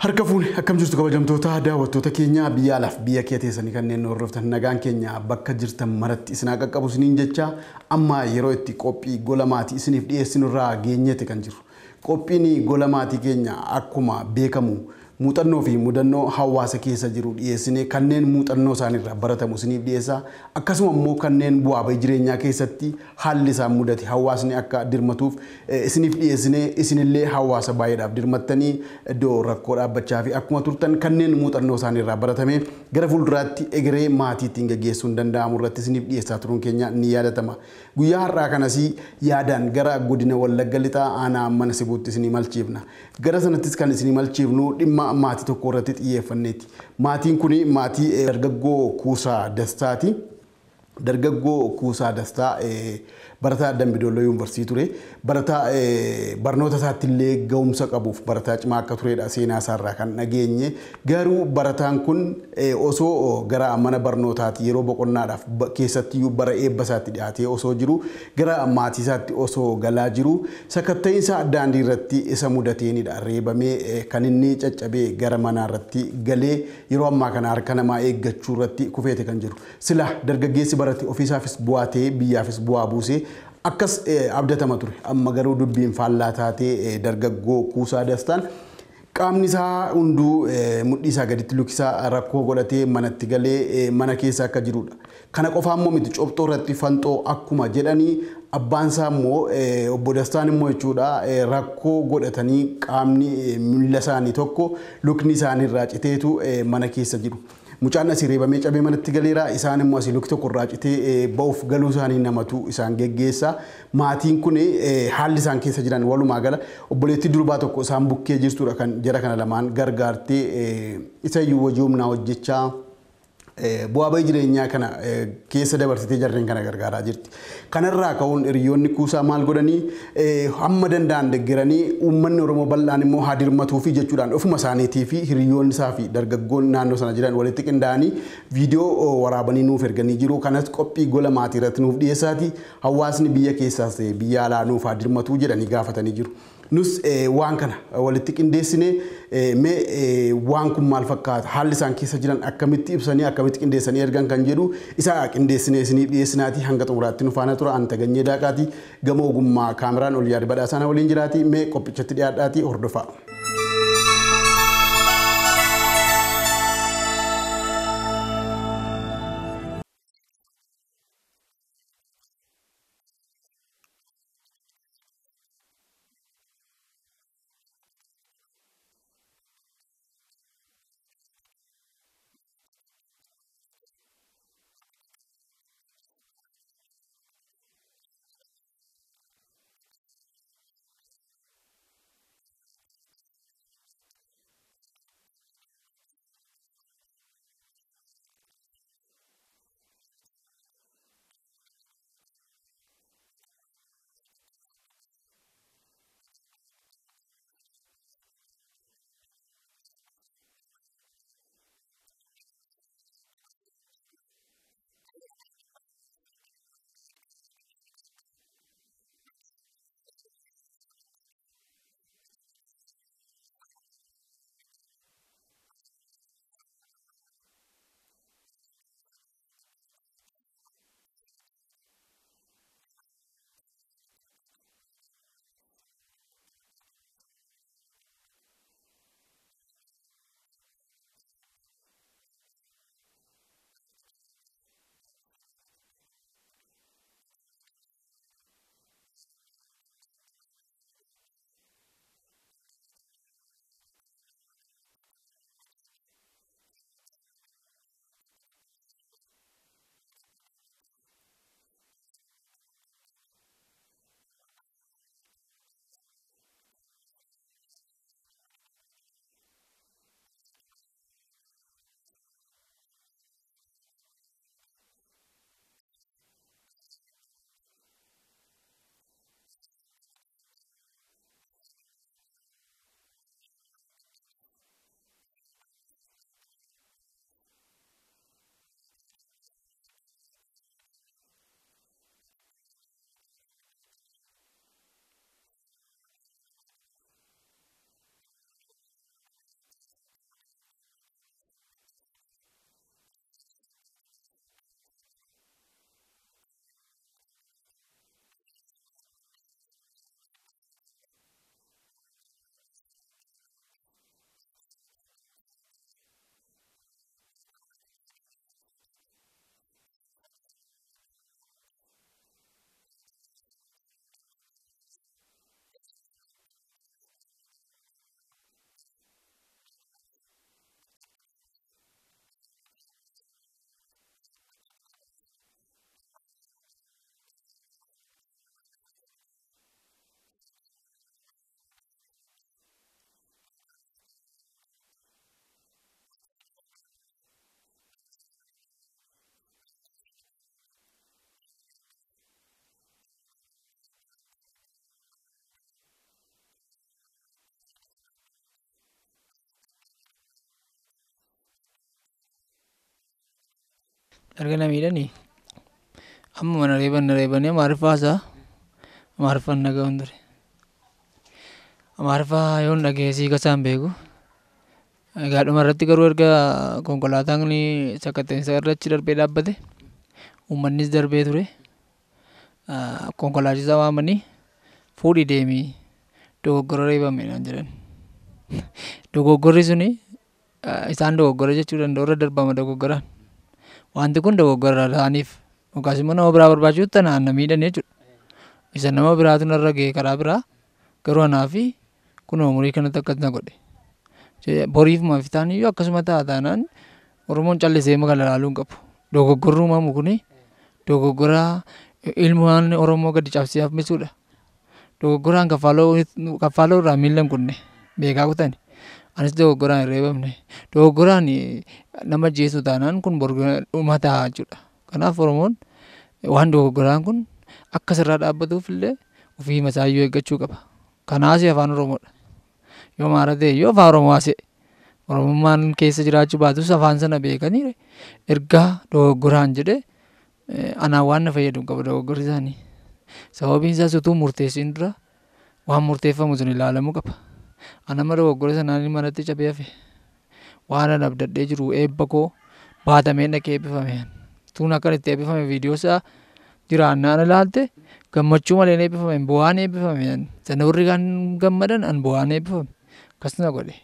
Harka fuuni akkam jirtu kabajamtoota daawwattoota keenya biyya alaaf biyya kee teessanii kanneen hordoftan nagaan keenya bakka jirtan maratti isinaa qaqqabu isiniin jecha amma yeroo itti qophii gola maatii isiniif dhiyeessinu irraa geenyeete kan jiru. Qophiin gola maatii keenya akkuma beekamu muuxannoo fi mudannoo hawaasa keessa jiru dhiyeessine kanneen muuxannoo isaaniirraa baratamu isiniif dhiyeessa akkasuma immoo kanneen bu'aa jireenyaa keessatti haalli isaan mudate hawaasni akka dirmatuuf e, isiniif dhiyeessine isinillee hawaasa baay'eedhaaf dirmatanii iddoo rakkoo dhaabbachaa fi akkuma turtan kanneen muuxannoo isaaniirraa baratame gara fuulduraatti egeree maatii ittiin gaggeessuun danda'amu irratti isiniif dhiyeessaa turuun keenya ni yaadatama. Guyyaa har'aa kanas yaadaan gara godina Wallagga Lixaa aanaa mana sibuutti isinii malchiifna. Gara sanattis kan isinii malchiifnu dhimma maatii tokko irratti xiyyeeffanneeti. Maatiin kun maatii eh, dargaggoo kuusaa dastaati. dargaggoo Kuusaa Dastaa barataa Dambidolloo Yuunivarsiitii ture. Barataa barnoota isaattillee ga'umsa qabuuf barataa cimaa akka turedha seenaa isaarraa kan dhageenye. Garuu barataan kun osoo gara mana barnootaatti yeroo boqonnaadhaaf keessattiyyuu bara eebba isaatti osoo jiru gara maatii isaatti osoo galaa jiru isaa daandii irratti isa mudateenidha reebamee kan inni caccabee gara manaa irratti galee yeroo ammaa kana harka namaa eeggachuu irratti kufeete kan jiru. Sila dargaggeessi bara irratti ofiisaafis bu'aatee biyyaafis bu'aa buusee akkas eh, abdatama ture. Amma garuu dubbiin faallaa taatee eh, dargaggoo kuusaa dastaan qaamni isaa hunduu eh, mudhii gaditti lukisaa rakkoo godhatee manatti galee mana keessa akka jirudha. Kana qofaa immoo miti cobxoo irratti fantoo akkuma jedhanii abbaan isaa immoo obbo Dastaan immoo jechuudha rakkoo godhatanii qaamni miila isaanii tokko lukni isaanii citeetu mana keessa jiru. Mucaan asii reebamee cabee manatti galeera. Isaan immoo asii lukti tokko irraa citee ba'uuf galuu isaanii namatu isaan geggeessa. Maatiin kun haalli isaan keessa jiran walumaa gala obboleetti durbaa tokko isaan bukkee jirtudha kan jara kana lamaan gargaartee isayyuu wajii humnaa hojjechaa Eh, bu'aa bahii jireenyaa kana eh, keessa dabarsitee jarreen kana gargaaraa jirti. Kanarraa ka'uun hiriyoonni kuusaa maal godhanii eh, hamma danda'an deeggaranii uummanni Oromoo bal'aan immoo hadirmatuu fi jechuudhaan ofuma isaaniitii fi hiriyoonni isaa fi dargaggoon naannoo sana jiran walitti qindaa'anii viidiyoo oh, waraabanii nuuf erganii jiru. Kanas qophii gola maatii irratti nuuf dhiyeessaati. Hawaasni biyya keessaas biyya alaa nuuf hadirmatuu jedhanii gaafatanii jiru. Nus eh, waan kana walitti qindeessinee eh, mee eh, waan kun maal fakkaata haalli isaan keessa jiran akkamitti ibsanii akkamitti qindeessanii ergan kan jedhu isaa qindeessinee isinii dhiyeessinaatii hanga xumuraatti nu faana tura anta ganyee daaqaatii gama ogummaa kaameraan ol badhaa badhaasaana waliin jiraatii mee qophichatti dhiyaadhaatii hordofaa. Argaa namidhani ammuma na reeban na reebanii amaariffaasa amaariffaa hin dhaga'uun ture. Amaariffaa yoon dhaga'e sii kasaa hin beeku. Egaadhuma irratti garuu erga konkolaataan saqqaxeensa irra achi darbee dhaabbate uummannis darbee ture. Konkolaachisaa waamanii fuudhii deemii dogoggora reebame naan jedhan. Dogoggorri suni isaan dogoggora jechuu danda'u irra darbama dogoggoraan. Wanti kun dogoggora ta'aniif yookaas immoo nama biraa barbaachisu tanaan na miidhan jechuudha. Isa nama biraatu narra ga'e karaa biraa garuu anaafi kunoo umurii kanatti akkas na godhe boriifumaaf taaniyyuu akkasuma ta'a taanaan Oromoon callisee maka lalaaluu hin qabu. Dogoggorri uumamu kun dogoggora ilmaan Oromoo gadi cabsee hafisuudha. Dogoggoraan kaffaloo irraa miila hin kunne beekaa kutani. Anis dogoggoraan hin reebamne. Dogoggoraan nama jeesu taanaan kun borgana dhumataa jechuudha. Kanaaf Oromoon waan dogoggoraan kun akka sirraa dhaabbatuuf illee ofii masaayyuu eeggachuu qaba. Kanaasi afaan Oromoodha. Yoo maara yoo afaan Oromoo haase Oromummaan keessa jiraachuu baatus afaan sana beekanii ergaa dogoggoraan jedhee eh, anaan waan na fayyadu qaba dogoggorri isaanii. Sababiin isaas utuu murteessiin dura waan murteeffamu sun ilaalamuu qaba. Anama dogoggora sanaan manatti cabee hafe. waan ana abdadhee jiru eebba koo baatameen dhaqee eebbifame tuun akkan itti eebbifame viidiyoosaa jiraannaan ilaalte gammachuu maleen eebbifame bu'aan eebbifame sana kan gammadan an bu'aan eebbifame akkasuma godhe.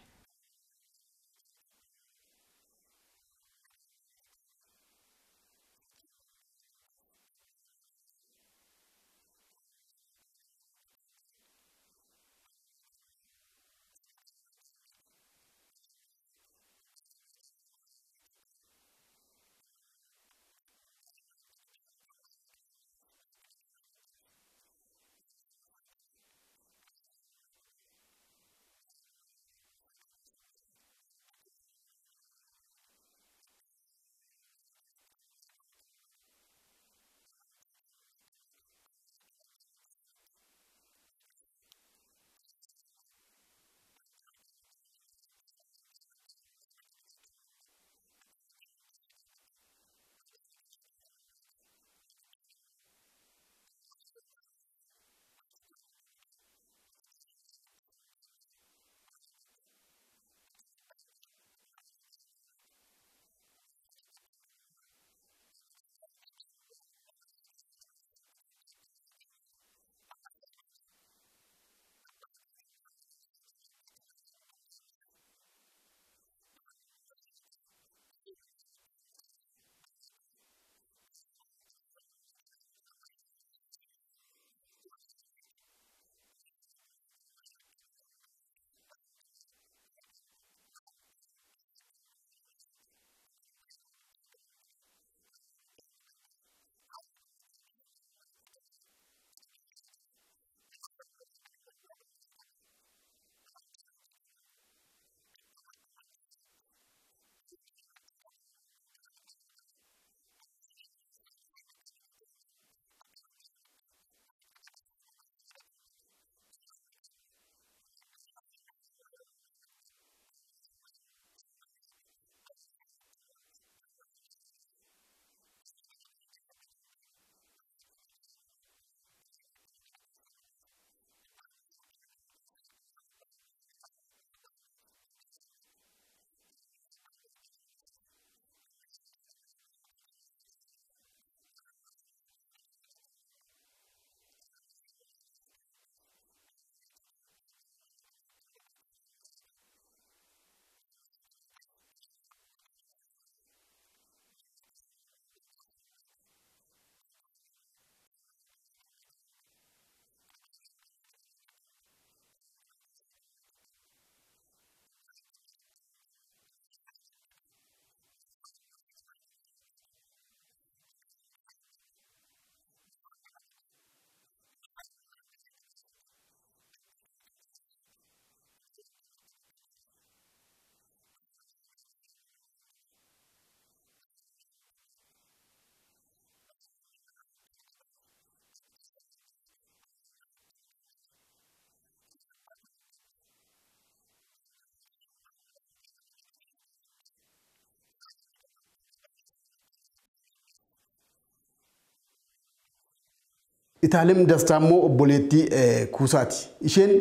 Itaalim dastaa immoo obboleettii eh, kuusaati. Isheen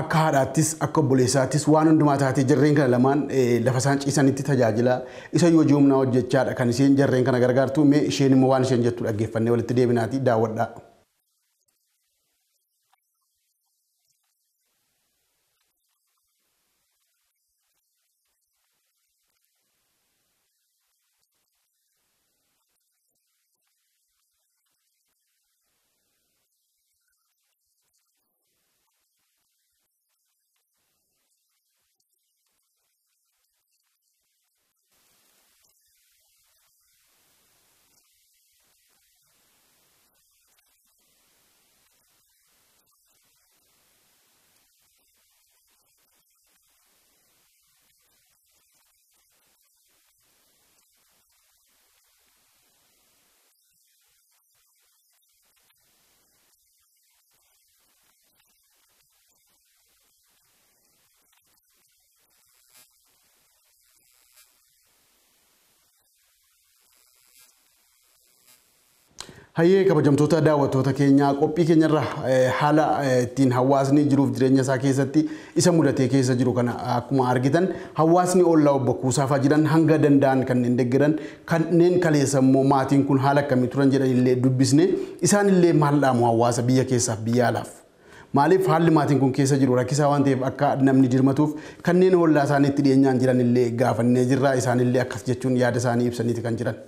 akka haadhaattis akka obboleessaattis waan hundumaa taatee jarreen kana lamaan eh, lafa isaan ciisanitti tajaajila. Isa yoo joomnaa hojjechaadha kan isheen jarreen kana gargaartu mee isheen immoo waan isheen jettu dhaggeeffannee walitti deebinaati daawwadhaa. Hayyee kabajamtoota daawwattoota keenyaa qophii irra eh, haala eh, ittiin hawaasni jiruuf jireenya isaa keessatti isa mudatee keessa jiru kana akkuma argitan hawaasni ollaa obbo jiran hangaa danda'an kanneen deeggaran kanneen kaleessa immoo maatiin kun haala akkamii turan jedhan illee dubbisnee isaan illee maal dhaamu hawaasa biyya keessaaf biyya alaaf. Maaliif haalli maatiin kun keessa jiru rakkisaa waan ta'eef akka namni dirmatuuf kanneen ollaa isaaniitti dhiyeenyaan jiran illee gaafannee jirraa isaan illee akkas jechuun yaada isaanii ibsaniiti kan jiran.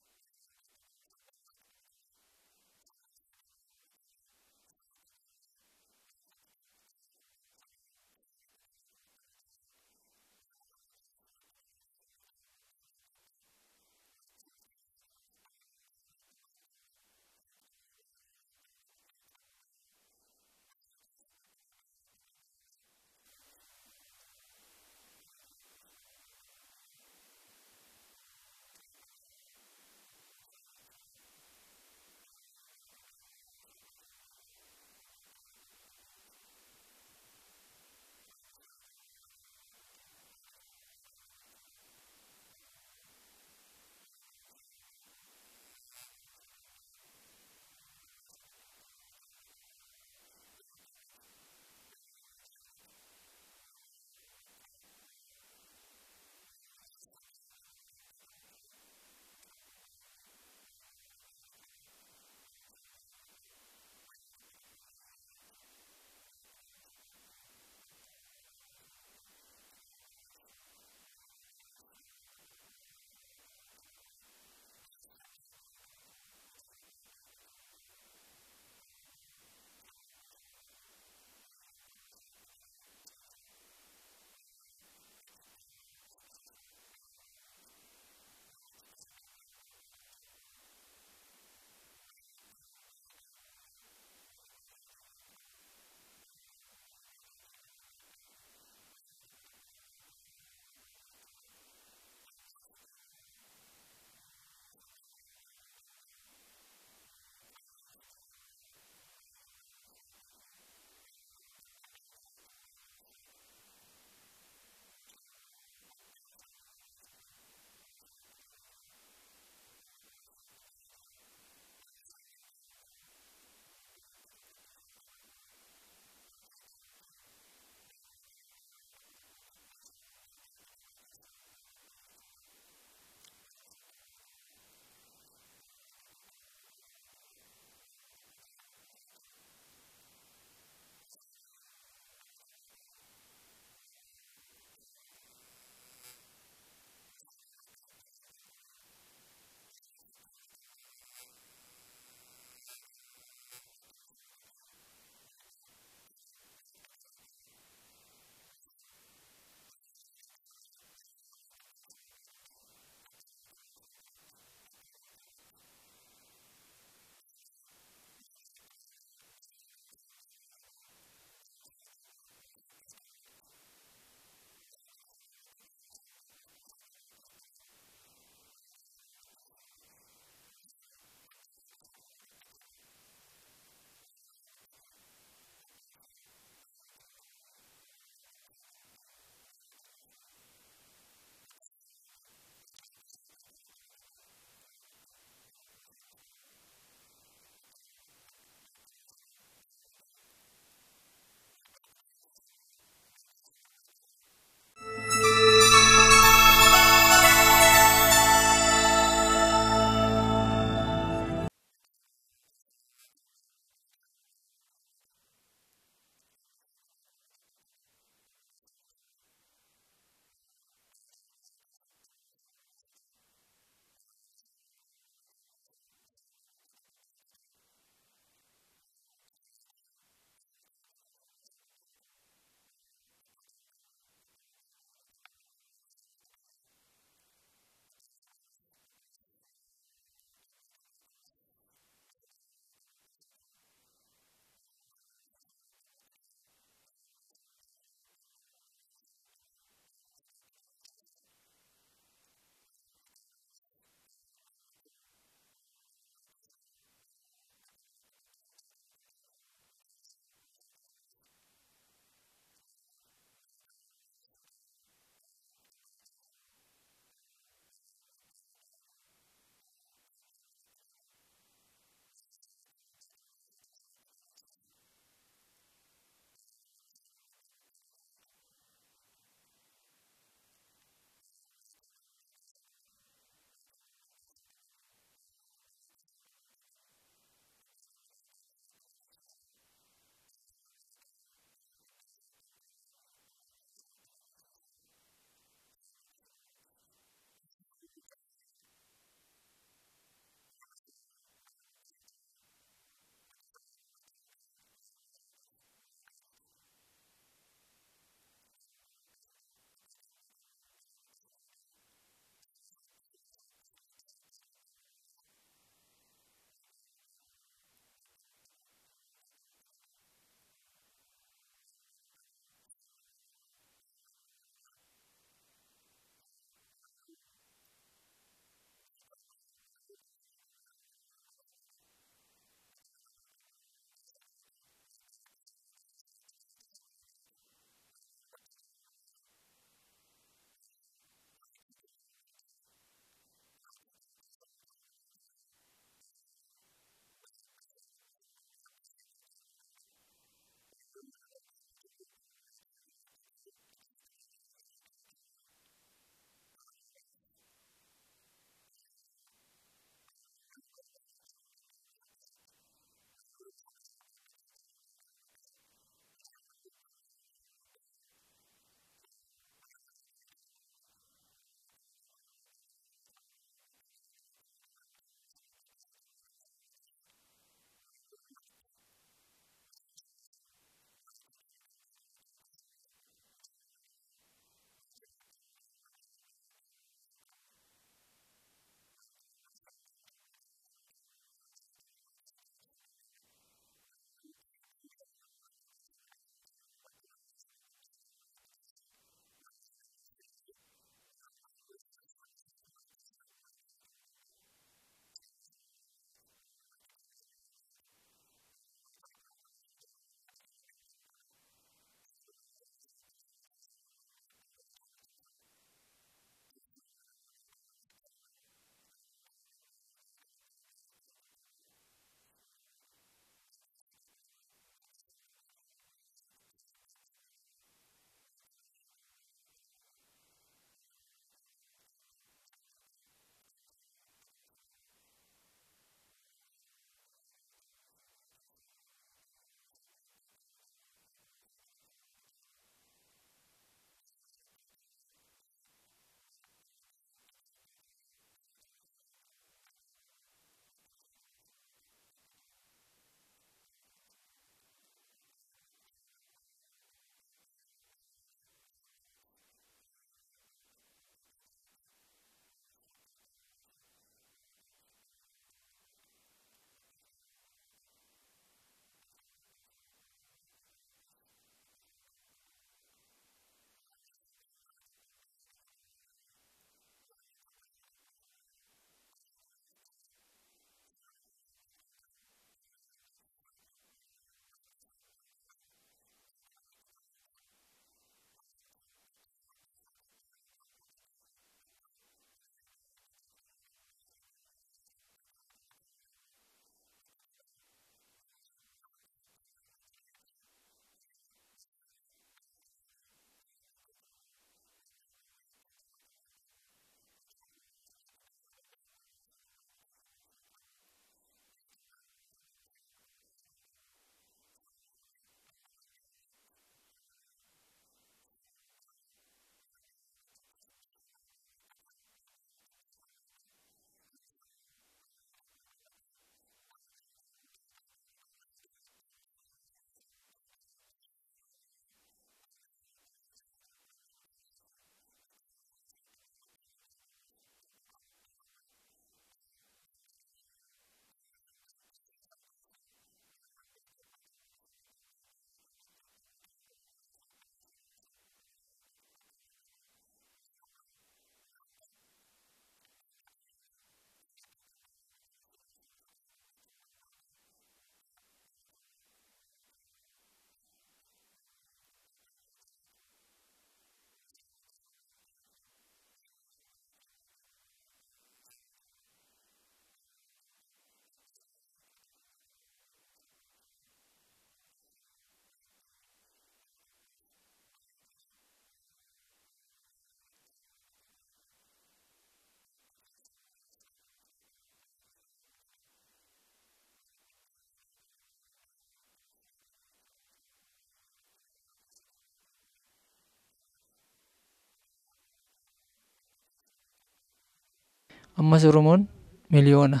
ammas Oromoon miliyoona.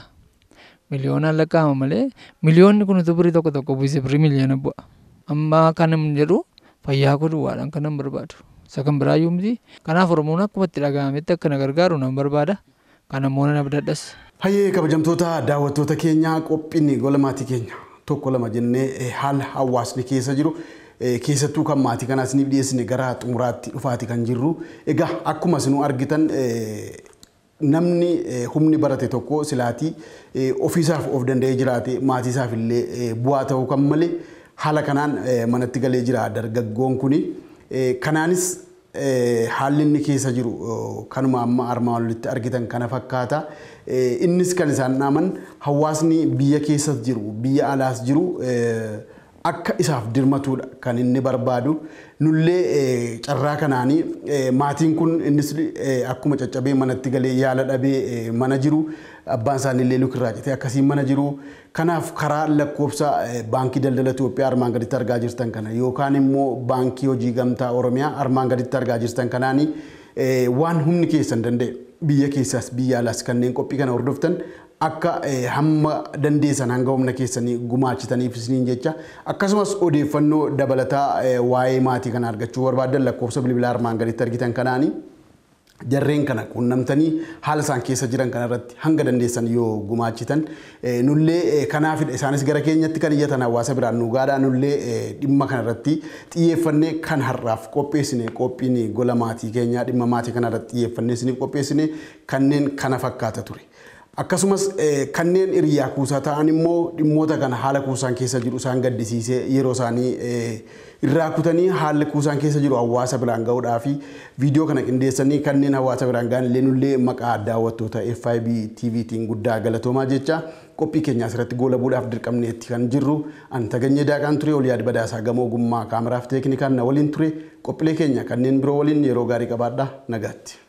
Miliyoonaan lakkaa'ama malee miliyoonni kun utuu birii tokko tokko bu'ise birii miliyoona bu'a. Amma kanan jedhu fayyaa koo duwwaadhaan kanan barbaadu. Isa kan biraayyuu miti. Kanaaf Oromoon akkuma itti dhaga'ametti akka gargaaru nan barbaada. Kanammoo nan abdadhas. Hayyee kabajamtoota daawwattoota keenyaa qophinni gola maatii keenya tokko lama jennee haala hawaasni keessa jiru. keessattuu kan maatii kanaas ni dhiyeessine gara xumuraatti dhufaati kan jirru. Egaa akkuma isinuu argitan namni eh, humni barate tokko silaatii eh, ofiisaaf of danda'ee jiraate maatiisaaf illee eh, bu'aa ta'uu kan malee haala kanaan manatti galee jira dargaggoon kuni. Kanaanis haalli inni keessa jiru oh, kanuma amma armaan olitti argitan kana fakkaata. Innis kan isaan dhaaman hawaasni biyya keessas jiru biyya alaas jiru akka isaaf dirmatuudha kan inni barbaadu. Nullee eh, carraa kanaanii eh, maatiin kun innis eh, akkuma caccabee manatti galee yaala dhabee mana jiru. Abbaan isaaniillee lukirraa jete akkasiin mana jiru. Kanaaf karaa lakkoobsaa baankii daldala Itoophiyaa armaan gaditti argaa jirtan kana yookaan immoo baankii hojii gamtaa Oromiyaa armaan gaditti argaa jirtan kanaanii waan humni keessan danda'e biyya keessaas biyya alaas kanneen qophii kana hordoftan akka eh, hamma dandeessan hanga humna keessanii gumaachitaniif isiniin jecha akkasumas odeeffannoo dabalataa eh, waa'ee maatii kana argachuu barbaaddan lakkoofsa bilbilaa armaan gaditti argitan kanaani jarreen kana quunnamtanii haala isaan keessa jiran kana irratti hanga dandeessan yoo gumaachitan eh, nullee kanaafidha isaanis gara keenyatti kan iyyatan hawaasa biraan nuugaadhaa nullee dhimma kana irratti xiyyeeffannee kan har'aaf qopheessine qophiin gola maatii keenyaa dhimma maatii kana irratti xiyyeeffannee isiniif qopheessine kanneen kana fakkaata ture. Akkasumas eh, kanneen hiriyaa kuusaa ta'an immoo dhimmoota kana haala kuusaan keessa jiru isaan gaddisiisee yeroo isaanii eh, irraa kutanii haalli kuusaan keessa jiru hawaasa biraan gahuudhaa fi viidiyoo kana qindeessanii kanneen hawaasa biraan gahan illee maqaa daawwattoota FIB TV'tiin guddaa galatoomaa jecha qophii keenya asiratti goola buudhaaf dirqamne kan jirru ani Taganyee Daaqaan ture Oliyaad Badaasaa gamoo ogummaa kaameraaf teeknikaan na waliin ture qophiilee keenya kanneen biroo waliin yeroo gaarii qabaadhaa nagaatti.